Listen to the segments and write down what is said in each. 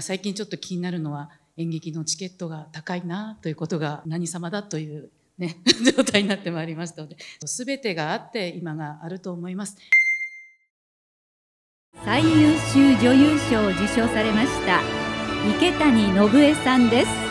最近ちょっと気になるのは演劇のチケットが高いなということが何様だというね、状態になってまいりましたので全てがあって今があると思います最優秀女優賞を受賞されました池谷信恵さんです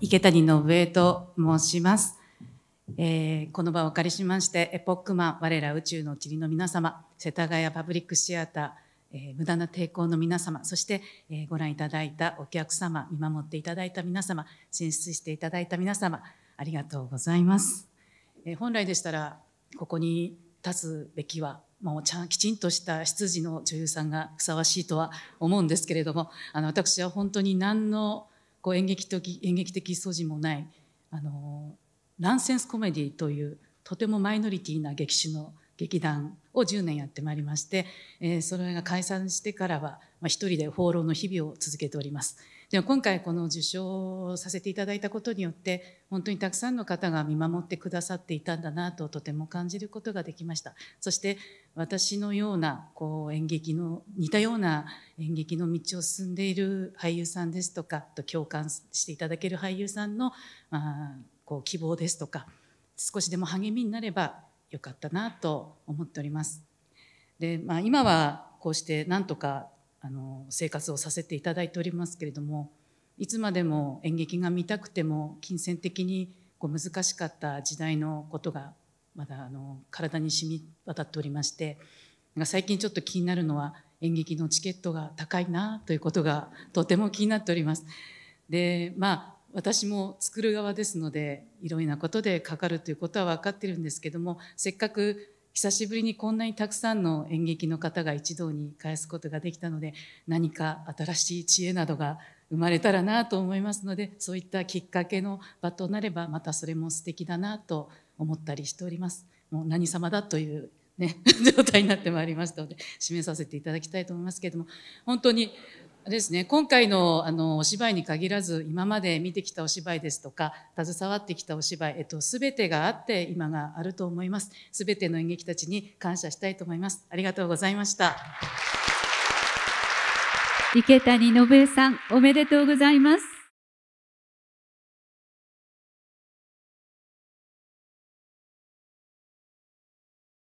池谷信江と申します、えー、この場をお借りしましてエポックマン我ら宇宙の塵の皆様世田谷パブリックシアター、えー、無駄な抵抗の皆様そして、えー、ご覧いただいたお客様見守っていただいた皆様進出していただいた皆様ありがとうございます、えー、本来でしたらここに立つべきはもうちゃんきちんとした執事の女優さんがふさわしいとは思うんですけれどもあの私は本当に何のこう演劇的演劇的素地もないあのナンセンスコメディというとてもマイノリティな劇種の劇団を10年やってまいりまして、えー、それが解散してからは、まあ、一人で放浪の日々を続けております。では今回この受賞させていただいたことによって本当にたくさんの方が見守ってくださっていたんだなととても感じることができましたそして私のようなこう演劇の似たような演劇の道を進んでいる俳優さんですとかと共感していただける俳優さんの、まあ、こう希望ですとか少しでも励みになればよかったなと思っております。でまあ、今はこうしてなんとかあの生活をさせていただいておりますけれどもいつまでも演劇が見たくても金銭的にこう難しかった時代のことがまだあの体に染み渡っておりまして最近ちょっと気になるのは演劇のチケットが高いなということがとても気になっております。でまあ私も作る側ですのでいろいろなことでかかるということは分かってるんですけどもせっかく久しぶりにこんなにたくさんの演劇の方が一堂に返すことができたので何か新しい知恵などが生まれたらなと思いますのでそういったきっかけの場となればまたそれも素敵だなと思ったりしております。もう何様だというね、状態になってまいりましたので締めさせていただきたいと思いますけれども本当にですね、今回のあのお芝居に限らず今まで見てきたお芝居ですとか携わってきたお芝居、えっと、全てがあって今があると思います全ての演劇たちに感謝したいと思いますありがとうございました池谷信江さんおめでとうございます